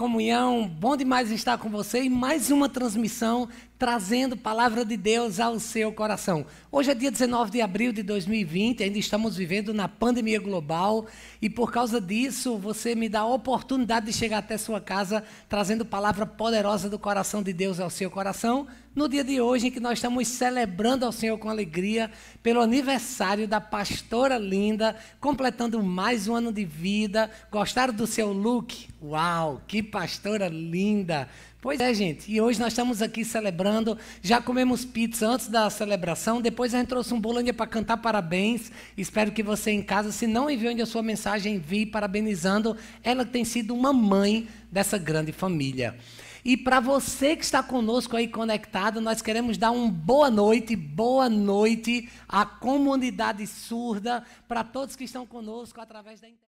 Comunhão, bom demais estar com você e mais uma transmissão trazendo palavra de Deus ao seu coração. Hoje é dia 19 de abril de 2020, ainda estamos vivendo na pandemia global e por causa disso você me dá a oportunidade de chegar até sua casa trazendo palavra poderosa do coração de Deus ao seu coração. No dia de hoje em que nós estamos celebrando ao Senhor com alegria pelo aniversário da pastora linda, completando mais um ano de vida. Gostaram do seu look? Uau, que pastora linda! Pois é, gente, e hoje nós estamos aqui celebrando. Já comemos pizza antes da celebração, depois a gente trouxe um bolândia para cantar parabéns. Espero que você em casa, se não enviou ainda a sua mensagem, envie parabenizando. Ela tem sido uma mãe dessa grande família. E para você que está conosco aí conectado, nós queremos dar uma boa noite, boa noite à comunidade surda, para todos que estão conosco através da internet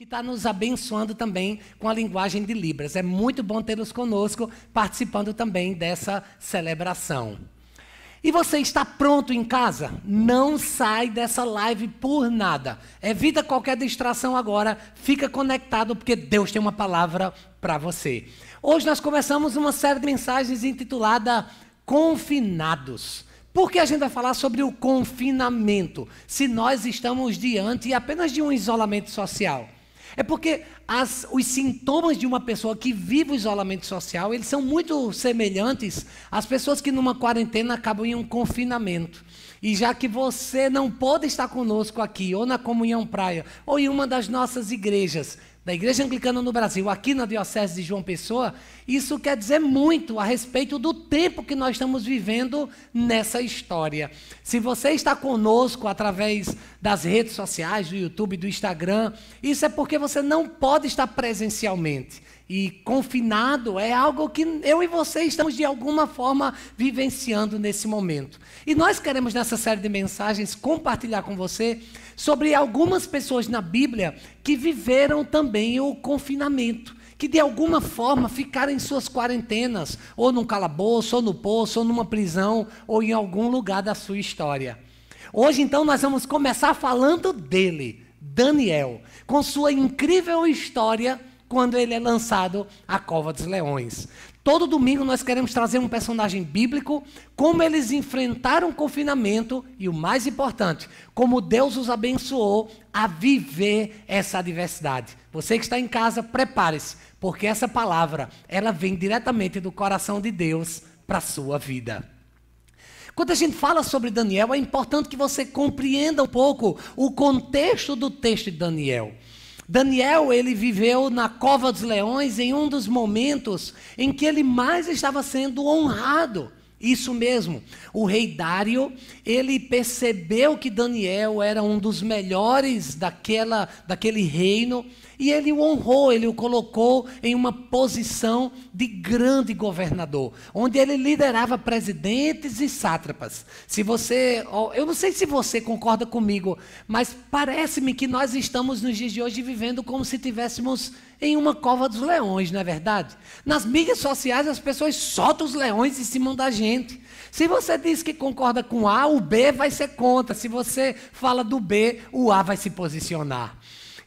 que está nos abençoando também com a linguagem de Libras. É muito bom tê-los conosco, participando também dessa celebração. E você está pronto em casa? Não sai dessa live por nada. Evita qualquer distração agora, fica conectado, porque Deus tem uma palavra para você. Hoje nós começamos uma série de mensagens intitulada Confinados. Por que a gente vai falar sobre o confinamento, se nós estamos diante apenas de um isolamento social? É porque as, os sintomas de uma pessoa que vive o isolamento social, eles são muito semelhantes às pessoas que numa quarentena acabam em um confinamento. E já que você não pode estar conosco aqui, ou na Comunhão Praia, ou em uma das nossas igrejas, da Igreja Anglicana no Brasil, aqui na Diocese de João Pessoa, isso quer dizer muito a respeito do tempo que nós estamos vivendo nessa história. Se você está conosco através das redes sociais, do YouTube, do Instagram, isso é porque você não pode estar presencialmente. E confinado é algo que eu e você estamos de alguma forma vivenciando nesse momento. E nós queremos nessa série de mensagens compartilhar com você sobre algumas pessoas na Bíblia que viveram também o confinamento que de alguma forma ficaram em suas quarentenas, ou num calabouço, ou no poço, ou numa prisão, ou em algum lugar da sua história. Hoje, então, nós vamos começar falando dele, Daniel, com sua incrível história quando ele é lançado à cova dos leões. Todo domingo nós queremos trazer um personagem bíblico, como eles enfrentaram o confinamento e o mais importante, como Deus os abençoou a viver essa adversidade. Você que está em casa, prepare-se, porque essa palavra, ela vem diretamente do coração de Deus para a sua vida. Quando a gente fala sobre Daniel, é importante que você compreenda um pouco o contexto do texto de Daniel. Daniel, ele viveu na cova dos leões em um dos momentos em que ele mais estava sendo honrado. Isso mesmo. O rei Dário, ele percebeu que Daniel era um dos melhores daquela, daquele reino e ele o honrou, ele o colocou em uma posição de grande governador, onde ele liderava presidentes e sátrapas. Se você, eu não sei se você concorda comigo, mas parece-me que nós estamos nos dias de hoje vivendo como se tivéssemos em uma cova dos leões, não é verdade? Nas mídias sociais as pessoas soltam os leões em cima da gente. Se você diz que concorda com A, o B vai ser contra. Se você fala do B, o A vai se posicionar.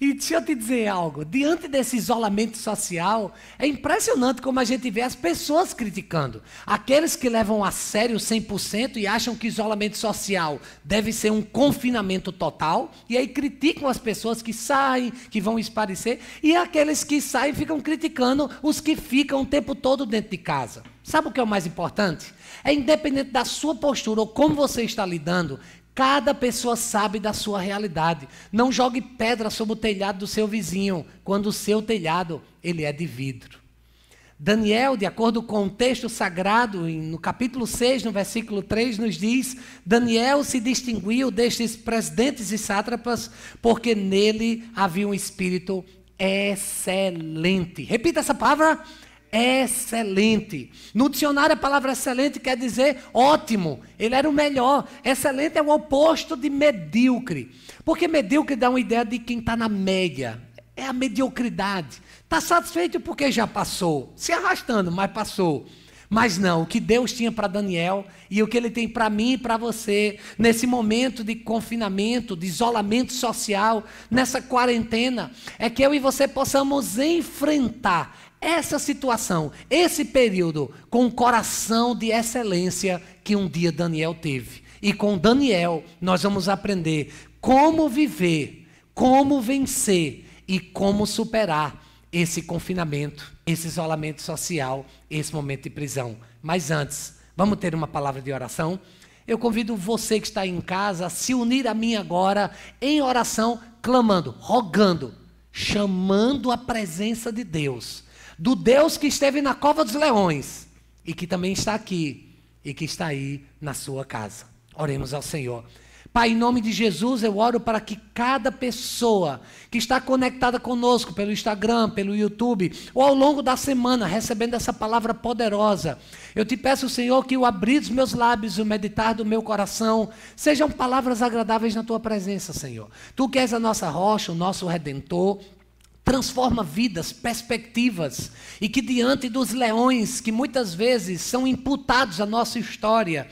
E deixa eu te dizer algo: diante desse isolamento social, é impressionante como a gente vê as pessoas criticando. Aqueles que levam a sério 100% e acham que isolamento social deve ser um confinamento total, e aí criticam as pessoas que saem, que vão esparecer, e aqueles que saem ficam criticando os que ficam o tempo todo dentro de casa. Sabe o que é o mais importante? É independente da sua postura ou como você está lidando, Cada pessoa sabe da sua realidade. Não jogue pedra sobre o telhado do seu vizinho, quando o seu telhado ele é de vidro. Daniel, de acordo com o texto sagrado, no capítulo 6, no versículo 3, nos diz: Daniel se distinguiu destes presidentes e sátrapas, porque nele havia um espírito excelente. Repita essa palavra: excelente. No dicionário, a palavra excelente quer dizer ótimo. Ele era o melhor. Excelente é o oposto de medíocre. Porque medíocre dá uma ideia de quem está na média. É a mediocridade. Está satisfeito porque já passou. Se arrastando, mas passou. Mas não, o que Deus tinha para Daniel e o que ele tem para mim e para você, nesse momento de confinamento, de isolamento social, nessa quarentena, é que eu e você possamos enfrentar essa situação, esse período, com o coração de excelência que um dia Daniel teve. E com Daniel nós vamos aprender como viver, como vencer e como superar esse confinamento, esse isolamento social, esse momento de prisão. Mas antes, vamos ter uma palavra de oração. Eu convido você que está em casa a se unir a mim agora em oração, clamando, rogando, chamando a presença de Deus do Deus que esteve na cova dos leões e que também está aqui e que está aí na sua casa. Oremos ao Senhor. Pai, em nome de Jesus, eu oro para que cada pessoa que está conectada conosco pelo Instagram, pelo YouTube, ou ao longo da semana, recebendo essa palavra poderosa, eu te peço, Senhor, que o abrir dos meus lábios e o meditar do meu coração sejam palavras agradáveis na tua presença, Senhor. Tu que és a nossa rocha, o nosso redentor, transforma vidas, perspectivas, e que diante dos leões que muitas vezes são imputados à nossa história,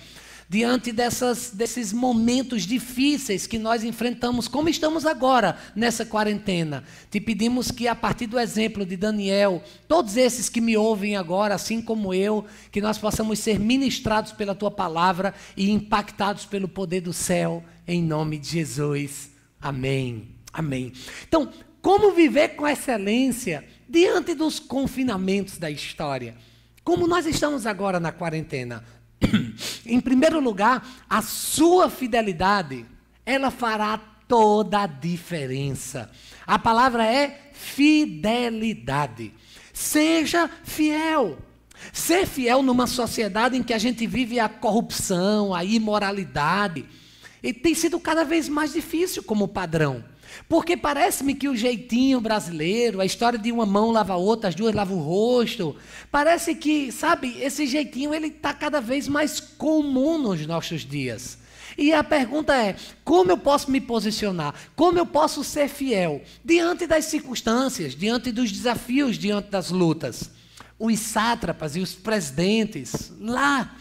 diante dessas, desses momentos difíceis que nós enfrentamos, como estamos agora nessa quarentena. Te pedimos que, a partir do exemplo de Daniel, todos esses que me ouvem agora, assim como eu, que nós possamos ser ministrados pela tua palavra e impactados pelo poder do céu, em nome de Jesus. Amém. Amém. Então, como viver com excelência diante dos confinamentos da história. Como nós estamos agora na quarentena. em primeiro lugar, a sua fidelidade, ela fará toda a diferença. A palavra é fidelidade. Seja fiel. Ser fiel numa sociedade em que a gente vive a corrupção, a imoralidade, e tem sido cada vez mais difícil como padrão. Porque parece-me que o jeitinho brasileiro, a história de uma mão lava a outra, as duas lavam o rosto, parece que, sabe, esse jeitinho ele está cada vez mais comum nos nossos dias. E a pergunta é: como eu posso me posicionar? Como eu posso ser fiel diante das circunstâncias, diante dos desafios, diante das lutas? Os sátrapas e os presidentes lá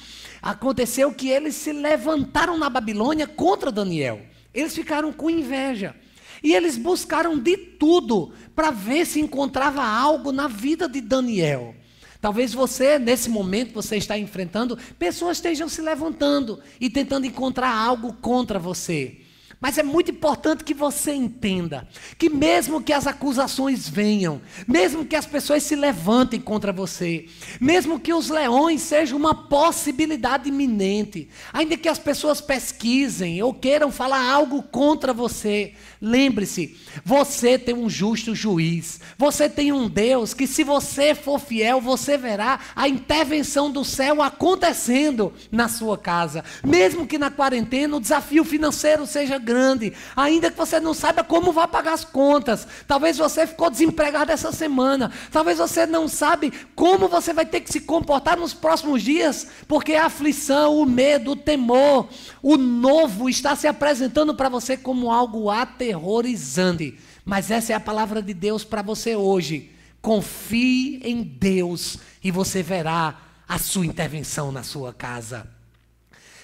aconteceu que eles se levantaram na Babilônia contra Daniel. Eles ficaram com inveja. E eles buscaram de tudo para ver se encontrava algo na vida de Daniel. Talvez você, nesse momento, você está enfrentando, pessoas estejam se levantando e tentando encontrar algo contra você. Mas é muito importante que você entenda que, mesmo que as acusações venham, mesmo que as pessoas se levantem contra você, mesmo que os leões sejam uma possibilidade iminente, ainda que as pessoas pesquisem ou queiram falar algo contra você, lembre-se: você tem um justo juiz, você tem um Deus que, se você for fiel, você verá a intervenção do céu acontecendo na sua casa, mesmo que na quarentena o desafio financeiro seja grande grande, ainda que você não saiba como vai pagar as contas. Talvez você ficou desempregado essa semana, talvez você não sabe como você vai ter que se comportar nos próximos dias, porque a aflição, o medo, o temor, o novo está se apresentando para você como algo aterrorizante. Mas essa é a palavra de Deus para você hoje. Confie em Deus e você verá a sua intervenção na sua casa.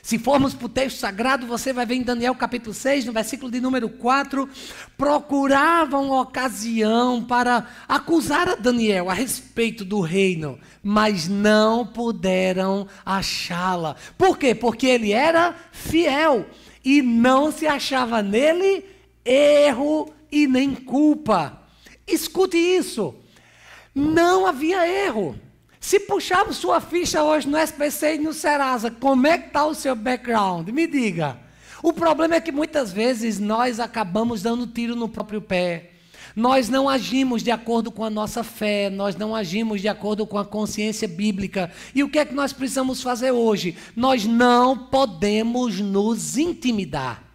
Se formos para o texto sagrado, você vai ver em Daniel capítulo 6, no versículo de número 4, procuravam ocasião para acusar a Daniel a respeito do reino, mas não puderam achá-la. Por quê? Porque ele era fiel e não se achava nele erro e nem culpa. Escute isso. Não havia erro. Se puxar sua ficha hoje no SPC e no Serasa, como é que está o seu background? Me diga. O problema é que muitas vezes nós acabamos dando tiro no próprio pé. Nós não agimos de acordo com a nossa fé, nós não agimos de acordo com a consciência bíblica. E o que é que nós precisamos fazer hoje? Nós não podemos nos intimidar.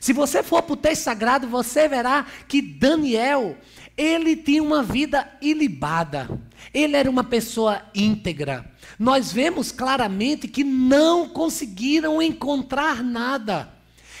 Se você for para o texto sagrado, você verá que Daniel, ele tinha uma vida ilibada. Ele era uma pessoa íntegra. Nós vemos claramente que não conseguiram encontrar nada.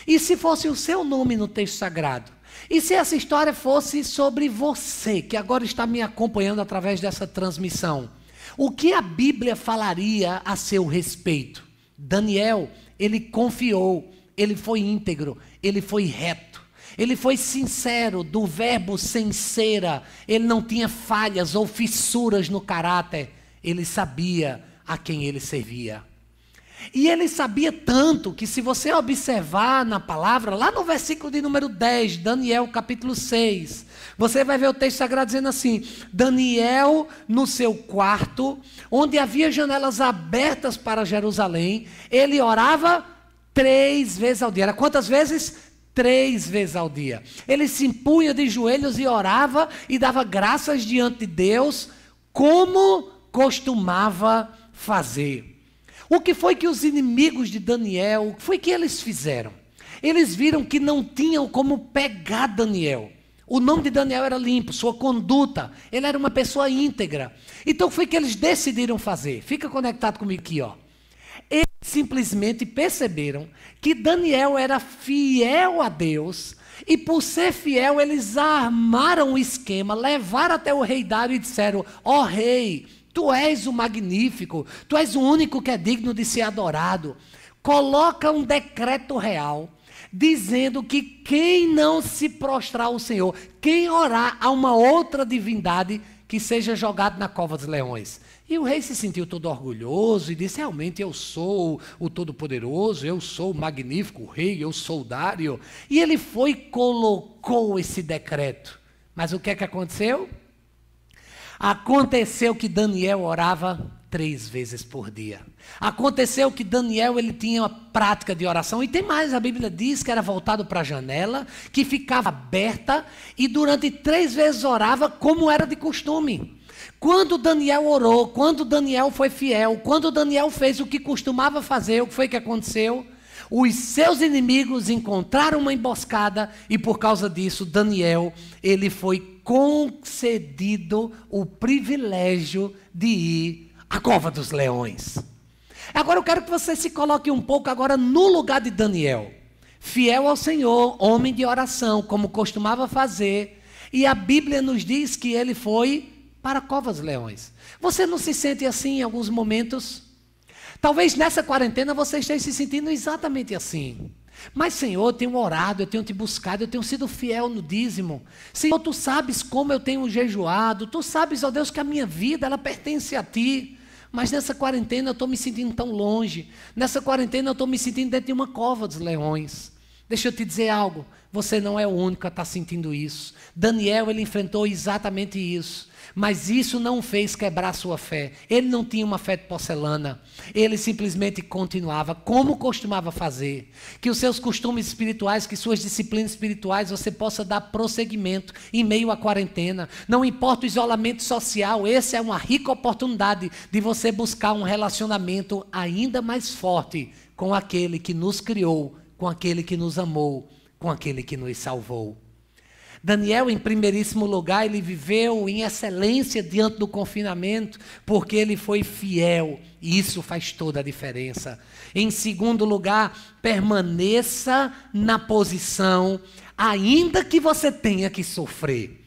E se fosse o seu nome no texto sagrado? E se essa história fosse sobre você, que agora está me acompanhando através dessa transmissão? O que a Bíblia falaria a seu respeito? Daniel, ele confiou ele foi íntegro, ele foi reto, ele foi sincero, do verbo sincera, ele não tinha falhas ou fissuras no caráter, ele sabia a quem ele servia. E ele sabia tanto que, se você observar na palavra, lá no versículo de número 10, Daniel capítulo 6, você vai ver o texto sagrado dizendo assim: Daniel no seu quarto, onde havia janelas abertas para Jerusalém, ele orava Três vezes ao dia. Era quantas vezes? Três vezes ao dia. Ele se impunha de joelhos e orava e dava graças diante de Deus, como costumava fazer. O que foi que os inimigos de Daniel, o que foi que eles fizeram? Eles viram que não tinham como pegar Daniel. O nome de Daniel era limpo, sua conduta, ele era uma pessoa íntegra. Então o que foi que eles decidiram fazer? Fica conectado comigo aqui, ó simplesmente perceberam que Daniel era fiel a Deus e por ser fiel eles armaram o um esquema, levaram até o rei Dário e disseram: "Ó oh, rei, tu és o magnífico, tu és o único que é digno de ser adorado. Coloca um decreto real dizendo que quem não se prostrar ao Senhor, quem orar a uma outra divindade, que seja jogado na cova dos leões. E o rei se sentiu todo orgulhoso e disse: Realmente eu sou o Todo-Poderoso, eu sou o magnífico rei, eu sou o Dário. E ele foi e colocou esse decreto. Mas o que é que aconteceu? Aconteceu que Daniel orava três vezes por dia. Aconteceu que Daniel ele tinha uma prática de oração e tem mais, a Bíblia diz que era voltado para a janela, que ficava aberta e durante três vezes orava como era de costume. Quando Daniel orou, quando Daniel foi fiel, quando Daniel fez o que costumava fazer, o que foi que aconteceu? Os seus inimigos encontraram uma emboscada e por causa disso Daniel, ele foi concedido o privilégio de ir à cova dos leões. Agora eu quero que você se coloque um pouco agora no lugar de Daniel, fiel ao Senhor, homem de oração, como costumava fazer, e a Bíblia nos diz que ele foi para Covas Leões. Você não se sente assim em alguns momentos? Talvez nessa quarentena você esteja se sentindo exatamente assim. Mas, Senhor, eu tenho orado, eu tenho te buscado, eu tenho sido fiel no dízimo. Senhor, tu sabes como eu tenho jejuado, tu sabes, ó Deus, que a minha vida ela pertence a ti. Mas nessa quarentena eu estou me sentindo tão longe. Nessa quarentena eu estou me sentindo dentro de uma cova dos leões. Deixa eu te dizer algo. Você não é o único a estar tá sentindo isso. Daniel ele enfrentou exatamente isso, mas isso não fez quebrar sua fé. Ele não tinha uma fé de porcelana. Ele simplesmente continuava como costumava fazer. Que os seus costumes espirituais, que suas disciplinas espirituais, você possa dar prosseguimento em meio à quarentena. Não importa o isolamento social, essa é uma rica oportunidade de você buscar um relacionamento ainda mais forte com aquele que nos criou com aquele que nos amou, com aquele que nos salvou. Daniel, em primeiríssimo lugar, ele viveu em excelência diante do confinamento, porque ele foi fiel, e isso faz toda a diferença. Em segundo lugar, permaneça na posição, ainda que você tenha que sofrer.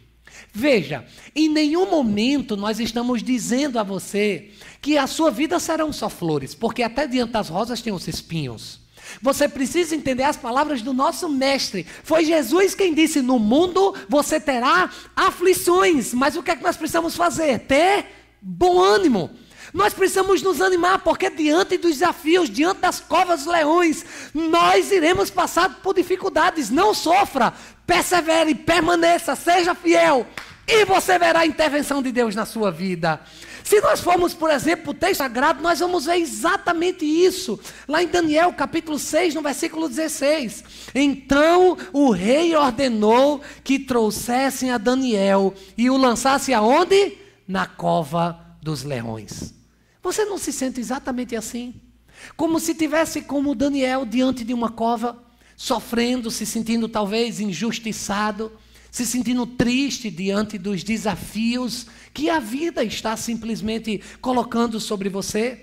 Veja, em nenhum momento nós estamos dizendo a você que a sua vida serão só flores, porque até diante das rosas tem os espinhos. Você precisa entender as palavras do nosso mestre. Foi Jesus quem disse: "No mundo você terá aflições". Mas o que é que nós precisamos fazer? Ter bom ânimo. Nós precisamos nos animar, porque diante dos desafios, diante das covas dos leões, nós iremos passar por dificuldades. Não sofra, persevere, permaneça, seja fiel, e você verá a intervenção de Deus na sua vida. Se nós formos, por exemplo, o texto sagrado, nós vamos ver exatamente isso. Lá em Daniel, capítulo 6, no versículo 16. Então o rei ordenou que trouxessem a Daniel e o lançassem aonde? Na cova dos leões. Você não se sente exatamente assim? Como se tivesse como Daniel diante de uma cova, sofrendo, se sentindo talvez injustiçado, se sentindo triste diante dos desafios que a vida está simplesmente colocando sobre você?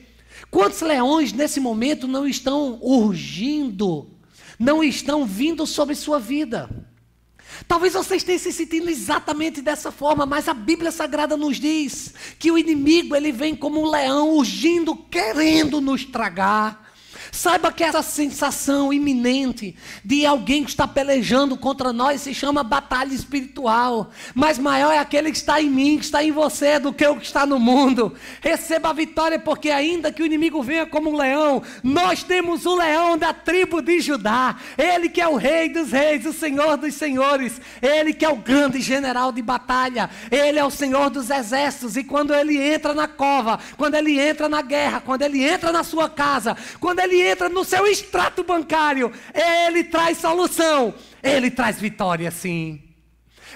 Quantos leões nesse momento não estão urgindo, não estão vindo sobre sua vida? Talvez você esteja se sentindo exatamente dessa forma, mas a Bíblia Sagrada nos diz que o inimigo ele vem como um leão urgindo, querendo nos tragar, Saiba que essa sensação iminente de alguém que está pelejando contra nós se chama batalha espiritual. Mas maior é aquele que está em mim, que está em você, do que o que está no mundo. Receba a vitória, porque ainda que o inimigo venha como um leão, nós temos o leão da tribo de Judá. Ele que é o rei dos reis, o senhor dos senhores. Ele que é o grande general de batalha. Ele é o senhor dos exércitos. E quando ele entra na cova, quando ele entra na guerra, quando ele entra na sua casa, quando ele entra no seu extrato bancário, ele traz solução, ele traz vitória, sim.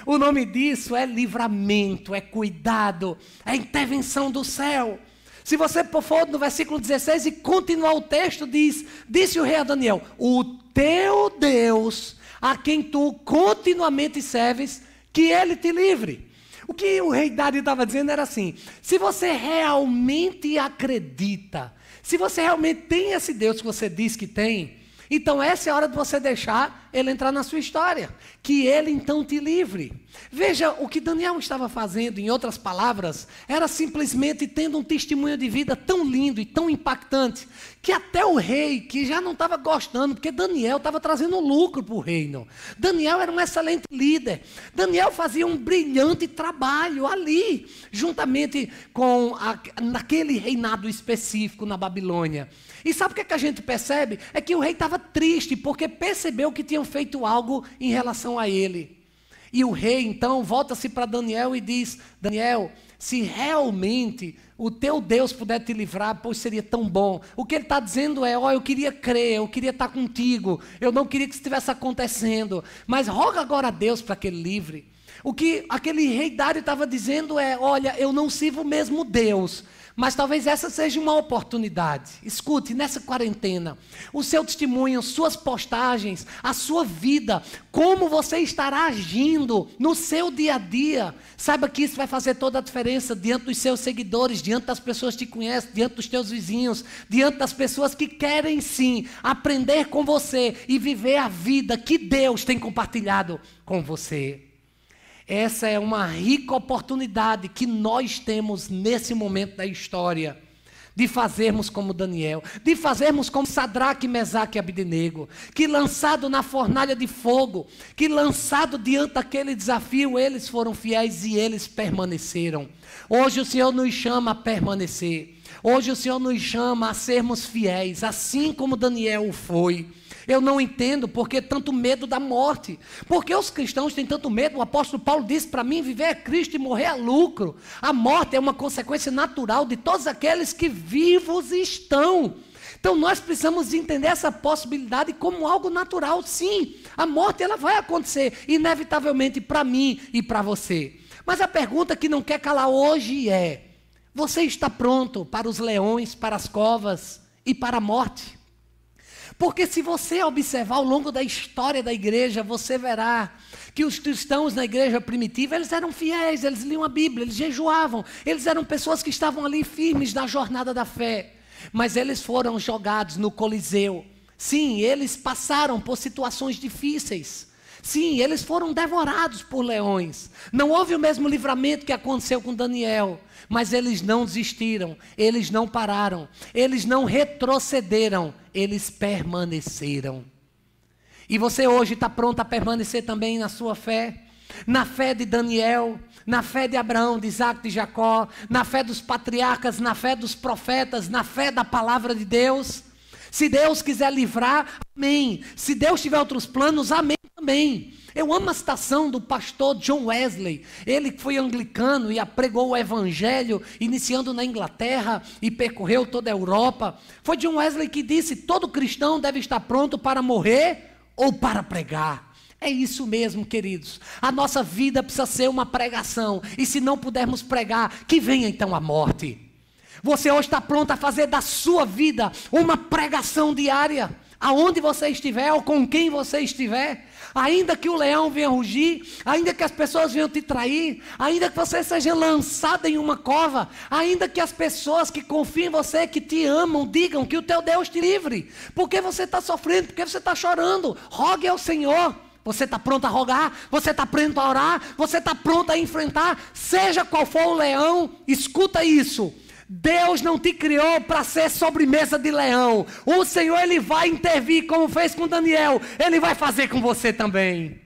O nome disso é livramento, é cuidado, é intervenção do céu. Se você for no versículo 16 e continuar o texto, diz: Disse o rei a Daniel: O teu Deus, a quem tu continuamente serves, que ele te livre. O que o rei Dário estava dizendo era assim: se você realmente acredita se você realmente tem esse Deus que você diz que tem, então essa é a hora de você deixar ele entrar na sua história. Que ele então te livre. Veja, o que Daniel estava fazendo, em outras palavras, era simplesmente tendo um testemunho de vida tão lindo e tão impactante, que até o rei, que já não estava gostando, porque Daniel estava trazendo lucro para o reino. Daniel era um excelente líder. Daniel fazia um brilhante trabalho ali, juntamente com a, naquele reinado específico na Babilônia. E sabe o que, é que a gente percebe? É que o rei estava triste porque percebeu que tinham feito algo em relação a ele. E o rei então volta-se para Daniel e diz: Daniel, se realmente o teu Deus puder te livrar, pois seria tão bom. O que ele está dizendo é: ó, oh, eu queria crer, eu queria estar tá contigo, eu não queria que isso estivesse acontecendo, mas roga agora a Deus para que ele livre. O que aquele rei Dário estava dizendo é: olha, eu não sirvo o mesmo Deus mas talvez essa seja uma oportunidade. Escute, nessa quarentena, o seu testemunho, suas postagens, a sua vida, como você estará agindo no seu dia a dia. Saiba que isso vai fazer toda a diferença diante dos seus seguidores, diante das pessoas que te conhecem, diante dos teus vizinhos, diante das pessoas que querem sim aprender com você e viver a vida que Deus tem compartilhado com você. Essa é uma rica oportunidade que nós temos nesse momento da história de fazermos como Daniel, de fazermos como Sadraque, Mesaque e Abednego, que lançado na fornalha de fogo, que lançado diante daquele desafio, eles foram fiéis e eles permaneceram. Hoje o Senhor nos chama a permanecer. Hoje o Senhor nos chama a sermos fiéis, assim como Daniel foi. Eu não entendo por que tanto medo da morte. Por que os cristãos têm tanto medo? O apóstolo Paulo disse para mim: viver é Cristo e morrer é lucro. A morte é uma consequência natural de todos aqueles que vivos estão. Então nós precisamos entender essa possibilidade como algo natural, sim. A morte ela vai acontecer inevitavelmente para mim e para você. Mas a pergunta que não quer calar hoje é: você está pronto para os leões, para as covas e para a morte? Porque se você observar ao longo da história da igreja, você verá que os cristãos na igreja primitiva, eles eram fiéis, eles liam a Bíblia, eles jejuavam, eles eram pessoas que estavam ali firmes na jornada da fé. Mas eles foram jogados no Coliseu. Sim, eles passaram por situações difíceis. Sim, eles foram devorados por leões. Não houve o mesmo livramento que aconteceu com Daniel, mas eles não desistiram, eles não pararam, eles não retrocederam, eles permaneceram. E você hoje está pronto a permanecer também na sua fé? Na fé de Daniel, na fé de Abraão, de Isaac, de Jacó, na fé dos patriarcas, na fé dos profetas, na fé da palavra de Deus? Se Deus quiser livrar, amém. Se Deus tiver outros planos, amém também. Eu amo a citação do pastor John Wesley. Ele foi anglicano e apregou o evangelho, iniciando na Inglaterra e percorreu toda a Europa. Foi John Wesley que disse: todo cristão deve estar pronto para morrer ou para pregar. É isso mesmo, queridos. A nossa vida precisa ser uma pregação. E se não pudermos pregar, que venha então a morte. Você hoje está pronto a fazer da sua vida uma pregação diária aonde você estiver ou com quem você estiver ainda que o leão venha rugir, ainda que as pessoas venham te trair, ainda que você seja lançado em uma cova, ainda que as pessoas que confiam em você, que te amam, digam que o teu Deus te livre, porque você está sofrendo, porque você está chorando, rogue ao Senhor. Você está pronto a rogar, você está pronto a orar, você está pronto a enfrentar, seja qual for o leão, escuta isso Deus não te criou para ser sobremesa de leão. O Senhor ele vai intervir como fez com Daniel. Ele vai fazer com você também.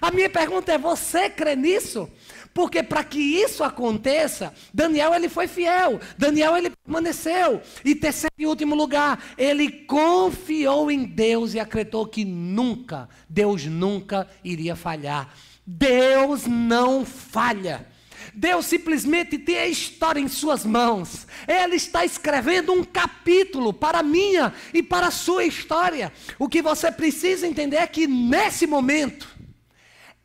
A minha pergunta é: você crê nisso? Porque para que isso aconteça, Daniel ele foi fiel, Daniel ele permaneceu. E terceiro e último lugar, ele confiou em Deus e acreditou que nunca, Deus nunca iria falhar. Deus não falha. Deus simplesmente tem a história em suas mãos. Ele está escrevendo um capítulo para a minha e para a sua história. O que você precisa entender é que nesse momento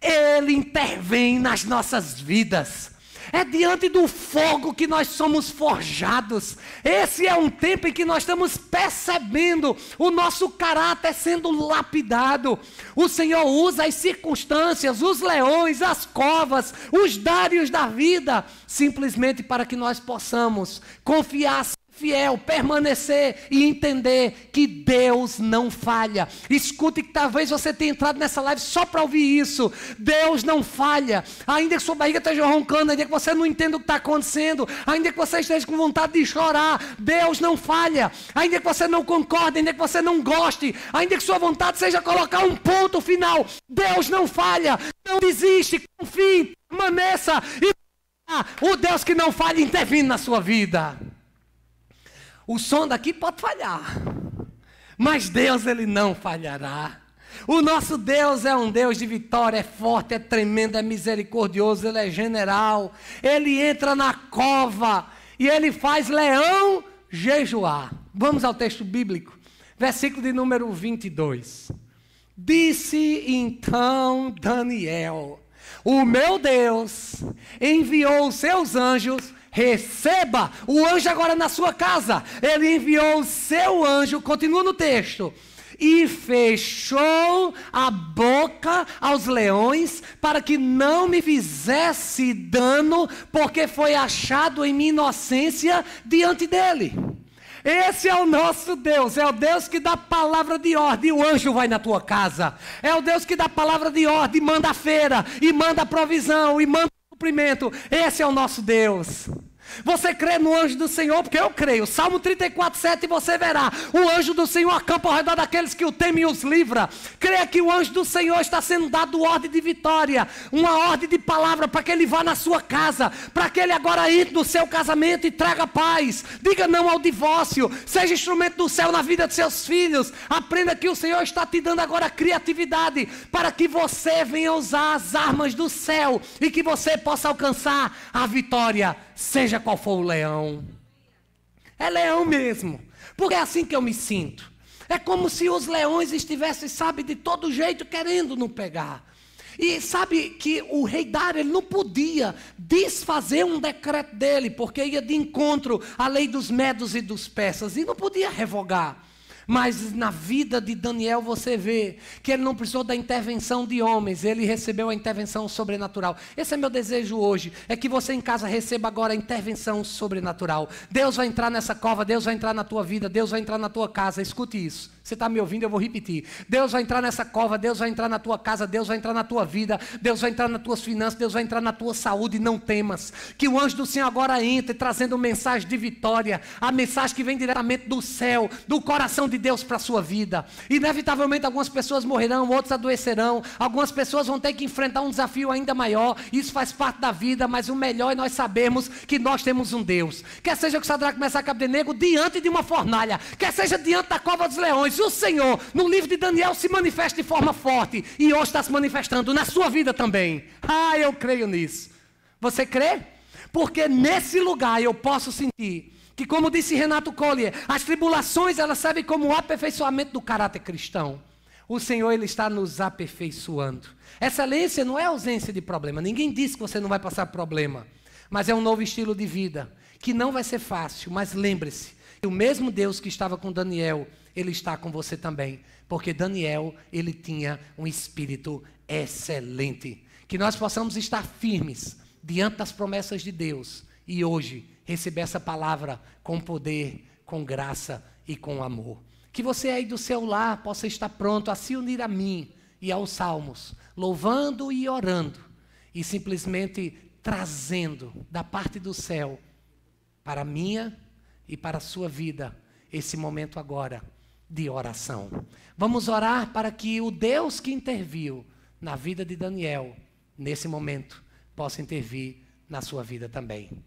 ele intervém nas nossas vidas. É diante do fogo que nós somos forjados. Esse é um tempo em que nós estamos percebendo o nosso caráter sendo lapidado. O Senhor usa as circunstâncias, os leões, as covas, os dários da vida, simplesmente para que nós possamos confiar fiel, permanecer e entender que Deus não falha. Escute que talvez você tenha entrado nessa live só para ouvir isso. Deus não falha. Ainda que sua barriga esteja roncando, ainda que você não entenda o que está acontecendo, ainda que você esteja com vontade de chorar, Deus não falha. Ainda que você não concorde, ainda que você não goste, ainda que sua vontade seja colocar um ponto final, Deus não falha. Não desiste, confie, permaneça e ah, o Deus que não falha intervindo na sua vida. O som daqui pode falhar, mas Deus ele não falhará. O nosso Deus é um Deus de vitória, é forte, é tremendo, é misericordioso, ele é general. Ele entra na cova e ele faz leão jejuar. Vamos ao texto bíblico, versículo de número 22. Disse então Daniel: O meu Deus enviou os seus anjos receba o anjo agora na sua casa. Ele enviou o seu anjo, continua no texto, e fechou a boca aos leões, para que não me fizesse dano, porque foi achado em minha inocência diante dele. Esse é o nosso Deus, é o Deus que dá palavra de ordem, o anjo vai na tua casa. É o Deus que dá palavra de ordem, manda a feira, e manda a provisão, e manda cumprimento. Esse é o nosso Deus. Você crê no anjo do Senhor? Porque eu creio. Salmo 34, 7, você verá. O anjo do Senhor acampa ao redor daqueles que o temem e os livra. Creia que o anjo do Senhor está sendo dado ordem de vitória, uma ordem de palavra para que ele vá na sua casa, para que ele agora entre no seu casamento e traga paz. Diga não ao divórcio. Seja instrumento do céu na vida de seus filhos. Aprenda que o Senhor está te dando agora criatividade para que você venha usar as armas do céu e que você possa alcançar a vitória. Seja seja qual for o leão. É leão mesmo. Porque é assim que eu me sinto. É como se os leões estivessem, sabe, de todo jeito querendo não pegar. E sabe que o rei Dário ele não podia desfazer um decreto dele, porque ia de encontro à lei dos medos e dos peças e não podia revogar. Mas na vida de Daniel você vê que ele não precisou da intervenção de homens, ele recebeu a intervenção sobrenatural. Esse é meu desejo hoje, é que você em casa receba agora a intervenção sobrenatural. Deus vai entrar nessa cova, Deus vai entrar na tua vida, Deus vai entrar na tua casa. Escute isso. Você está me ouvindo, eu vou repetir. Deus vai entrar nessa cova, Deus vai entrar na tua casa, Deus vai entrar na tua vida, Deus vai entrar nas tuas finanças, Deus vai entrar na tua saúde, não temas. Que o anjo do Senhor agora entre trazendo mensagem de vitória, a mensagem que vem diretamente do céu, do coração de Deus para a sua vida. Inevitavelmente algumas pessoas morrerão, outras adoecerão, algumas pessoas vão ter que enfrentar um desafio ainda maior. Isso faz parte da vida, mas o melhor é nós sabermos que nós temos um Deus. Quer seja que o Sadraque, a caber Abdenego diante de uma fornalha, quer seja diante da cova dos leões, mas o Senhor, no livro de Daniel, se manifesta de forma forte e hoje está se manifestando na sua vida também. Ah, eu creio nisso. Você crê? Porque nesse lugar eu posso sentir que, como disse Renato Collier, as tribulações elas servem como o aperfeiçoamento do caráter cristão. O Senhor ele está nos aperfeiçoando. Excelência não é ausência de problema. Ninguém disse que você não vai passar problema, mas é um novo estilo de vida que não vai ser fácil. Mas lembre-se, o mesmo Deus que estava com Daniel, ele está com você também, porque Daniel, ele tinha um espírito excelente. Que nós possamos estar firmes diante das promessas de Deus e hoje receber essa palavra com poder, com graça e com amor. Que você aí do seu lar possa estar pronto a se unir a mim e aos salmos, louvando e orando e simplesmente trazendo da parte do céu para a minha e para a sua vida esse momento agora de oração. Vamos orar para que o Deus que interviu na vida de Daniel, nesse momento, possa intervir na sua vida também.